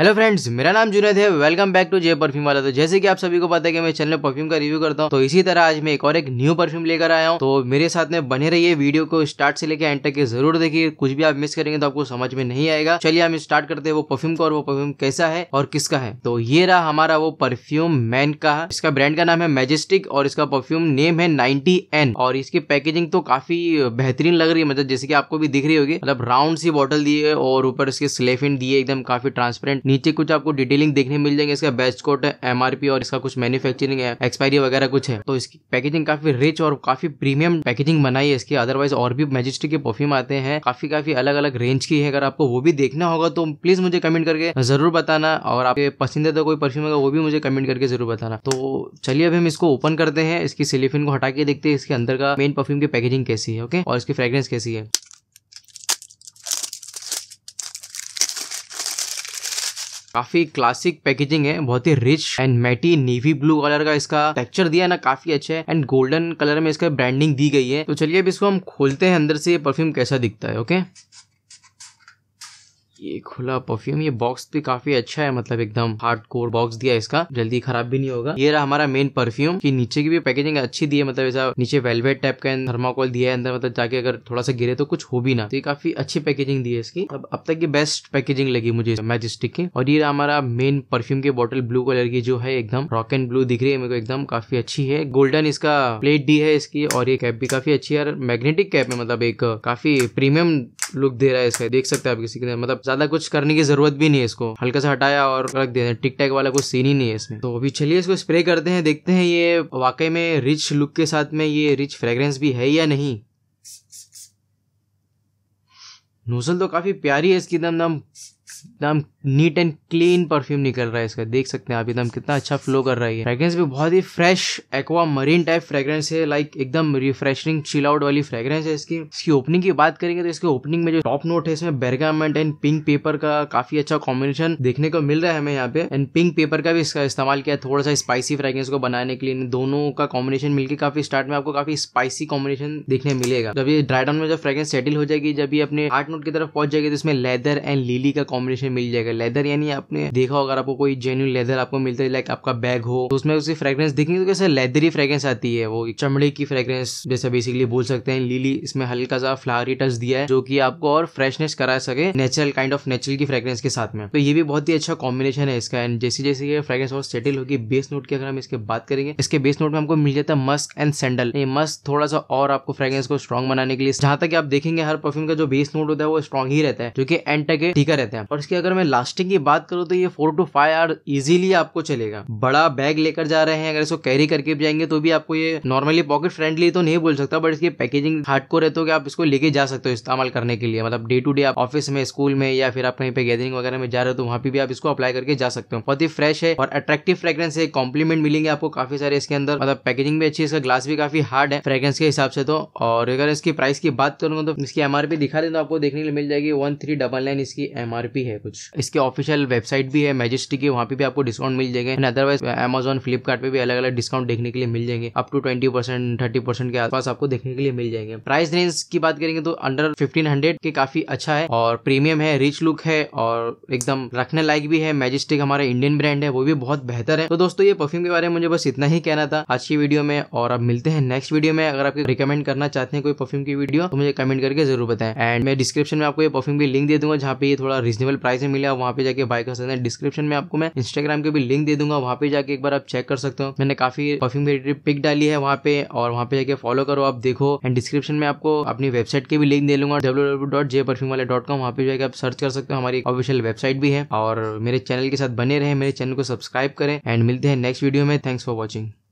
hello friends मेरा नाम जुनेद है welcome back to J perfume वाला तो जैसे कि आप सभी को पता है कि मैं चैनल परफ्यूम का रिव्यू करता हूँ तो इसी तरह आज मैं एक और एक न्यू परफ्यूम लेकर आया हूँ तो मेरे साथ में बने रहिए वीडियो को स्टार्ट से लेकर एंड तक के जरूर देखिए कुछ भी आप मिस करेंगे तो आपको समझ में नहीं आएगा चलिए हम स्टार्ट करते हैं वो परफ्यूम का और वो परफ्यूम कैसा है और किसका है तो ये रहा हमारा वो परफ्यूम मैन का इसका ब्रांड का नाम है मेजेस्टिक और इसका परफ्यूम नेम है नाइनटी एन और इसकी पैकेजिंग तो काफी बेहतरीन लग रही है मतलब जैसे की आपको भी दिख रही होगी मतलब राउंड सी बॉटल दी है और ऊपर इसके स्लेफिन दिए एकदम काफी ट्रांसपेरेंट नीचे कुछ आपको डिटेलिंग देखने मिल जाएंगे इसका बेस्ट कोट है एमआरपी और इसका कुछ मैन्युफैक्चरिंग है एक्सपायरी वगैरह कुछ है तो इसकी पैकेजिंग काफी रिच और काफी प्रीमियम पैकेजिंग बनाई है इसकी अदरवाइज और भी मेजिस्ट्री के परफ्यूम आते हैं काफी काफी अलग अलग रेंज की है अगर आपको वो भी देखना होगा तो प्लीज मुझे कमेंट करके जरूर बताना और आपके पसंदीदा तो कोई परफ्यूम होगा तो वो भी मुझे कमेंट करके जरूर बताना तो चलिए अब हम इसको ओपन करते हैं इसकी सिलिफिन को हटा के देखते हैं इसके अंदर का मेन परफ्यूम की पैकेजिंग कैसी है ओके और इसकी फ्रेग्रेंस कैसी है काफी क्लासिक पैकेजिंग है बहुत ही rich and matte navy blue colour का इसका टेक्चर दिया ना काफी अच्छा है एंड गोल्डन कलर में इसका ब्रांडिंग दी गई है तो चलिए अब इसको हम खोलते हैं अंदर से ये परफ्यूम कैसा दिखता है ओके ये खुला परफ्यूम ये बॉक्स भी काफी अच्छा है मतलब एकदम हार्ड कोर बॉक्स दिया इसका जल्दी खराब भी नहीं होगा ये रहा हमारा मेन परफ्यूम की नीचे की भी पैकेजिंग अच्छी दी है मतलब ऐसा नीचे वेलवेट टाइप का थर्माकोल दिया है अंदर मतलब जाके अगर थोड़ा सा गिरे तो कुछ हो भी ना तो ये काफी अच्छी पैकेजिंग दी है इसकी अब अब तक की बेस्ट पैकेजिंग लगी मुझे मैजिस्टिक की और ये रहा हमारा मेन परफ्यूम की बॉटल ब्लू कलर की जो है एकदम रॉक एंड ब्लू दिख रही है मेरे को एकदम काफी अच्छी है गोल्डन इसका प्लेट डी है इसकी और ये कैप भी काफी अच्छी है मैग्नेटिक कैप है मतलब एक काफी प्रीमियम लुक दे रहा है इसका देख सकते हैं आप किसी के मतलब ज्यादा कुछ करने की जरूरत भी नहीं है इसको हल्का सा हटाया और रख दिया टिक टैक वाला कुछ सीन ही नहीं है इसमें तो अभी चलिए इसको स्प्रे करते हैं देखते हैं ये वाकई में रिच लुक के साथ में ये रिच फ्रेग्रेंस भी है या नहीं नोजल तो काफी प्यारी है इसकी एकदम एकदम नीट एंड क्लीन परफ्यूम निकल रहा है इसका देख सकते हैं आप एकदम कितना अच्छा फ्लो कर रहा है फ्रेग्रेंस भी बहुत ही fresh aqua marine type fragrance है लाइक एकदम रिफ्रेशिंग चिल आउट वाली फ्रेग्रेंस है इसकी इसकी ओपनिंग की बात करेंगे तो इसके ओपनिंग में जो टॉप नोट है इसमें बेरगामेंट एंड पिंक पेपर का काफी अच्छा कॉम्बिनेशन देखने को मिल रहा है हमें यहाँ पे एंड पिंक पेपर का भी इसका इस्तेमाल किया थोड़ा सा स्पाइसी फ्रेग्रेंस को बनाने के लिए दोनों का कॉम्बिनेशन मिलकर काफी स्टार्ट में आपको काफी स्पाइसी कॉम्बिनेशन देखने मिलेगा जब ये ड्राई डाउन में जब फ्रेग्रेंस सेटल हो जाएगी जब ये अपने आठ नोट की तरफ पहुंच जाएगी तो इसमें लेदर एंड लीली का कॉम्बिनेशन मिल जाएगा लेदर यानी आपने देखा होगा आपको कोई जेन्यून लेदर आपको मिलता है लाइक आपका बैग हो तो उसमें उसकी फ्रेग्रेंस देखेंगे तो कैसे लेदरी फ्रेग्रेंस आती है वो चमड़े की फ्रेग्रेंस जैसे बेसिकली बोल सकते हैं लिली इसमें हल्का सा फ्लावरी टच दिया है जो की आपको और फ्रेशनेस करा सके नेचुरल काइंड ऑफ नेचुरल की फ्रेग्रेंस के साथ में तो ये भी बहुत ही अच्छा कॉम्बिनेशन है इसका एंड जैसे जैसे ये फ्रेग्रेंस और सेटल होगी बेस नोट की अगर हम इसके बात करेंगे इसके बेस नोट में हमको मिल जाता है मस्क एंड सैंडल ये मस्क थोड़ा सा और आपको फ्रेग्रेंस को स्ट्रॉन्ग बनाने के लिए जहां तक आप देखेंगे हर परफ्यूम का जो बेस नोट होता है वो स्ट्रॉन्ग ही रहता है जो कि एंड तक ठीक रहता है और इसके अगर मैं लास्ट लास्टिंग की बात करो तो ये four to five hour easily आपको चलेगा बड़ा बैग लेकर जा रहे हैं अगर इसको कैरी करके भी जाएंगे तो भी आपको ये नॉर्मली पॉकेट फ्रेंडली तो नहीं बोल सकता बट इसकी पैकेजिंग हार्ड को रहते हो कि आप इसको लेके जा सकते हो इस्तेमाल करने के लिए मतलब डे टू डे आप ऑफिस में स्कूल में या फिर आप कहीं पे गैदरिंग वगैरह में जा रहे हो तो वहाँ पे भी आप इसको अप्लाई करके जा सकते हो बहुत ही फ्रेश है और अट्रैक्टिव फ्रेग्रेंस है कॉम्प्लीमेंट मिलेंगे आपको काफी सारे इसके अंदर मतलब पैकेजिंग भी अच्छी इसका ग्लास भी काफी हार्ड है फ्रेग्रेंस के हिसाब से तो और अगर इसकी प्राइस की बात करूंगा तो इसकी एमआरपी दिखा दे तो आपको देखने के लिए मिल जाएगी वन थ्री डबल नाइन इसकी एमआरपी है कुछ इसके ऑफिशियल वेबसाइट भी है मैजेस्टी की वहाँ पे भी आपको डिस्काउंट मिल जाएंगे एंड अदरवाइज अमेजोन फ्लिपकार्ट पे भी अलग अलग डिस्काउंट देखने के लिए मिल जाएंगे up to twenty percent thirty percent के आसपास आपको देखने के लिए मिल जाएंगे प्राइस रेंज की बात करेंगे तो अंडर फिफ्टीन हंड्रेड के काफी अच्छा है और प्रीमियम है रिच लुक है और एकदम रखने लायक भी है मैजेस्टिक हमारा इंडियन ब्रांड है वो भी बहुत बेहतर है तो दोस्तों ये परफ्यूम के बारे में मुझे बस इतना ही कहना था आज की वीडियो में और अब मिलते हैं नेक्स्ट वीडियो में अगर आप रिकमेंड करना चाहते हैं कोई परफ्यूम की वीडियो तो मुझे कमेंट करके जरूर बताएं एंड मैं डिस्क्रिप्शन में आपको ये परफ्यूम की लिंक दे दूंगा जहाँ पे ये थोड़ा रीजनेबल प्राइस में मिला आप वहाँ पे जाके बाय कर सकते हैं डिस्क्रिप्शन में आपको मैं इंस्टाग्राम के भी लिंक दे दूंगा वहाँ पे जाके एक बार आप चेक कर सकते हो मैंने काफी परफ्यूम रिलेटेड पिक डाली है वहाँ पे और वहाँ पे जाके फॉलो करो आप देखो एंड डिस्क्रिप्शन में आपको अपनी वेबसाइट के भी लिंक दे लूंगा W W dot J perfume वाले डॉट कॉम वहाँ पे जाके आप सर्च कर सकते हो हमारी ऑफिशियल वेबसाइट भी है और मेरे चैनल के साथ बने रहे मेरे चैनल को सब्सक्राइब करें एंड मिलते हैं नेक्स्ट वीडियो में थैंक्स फॉर वॉचिंग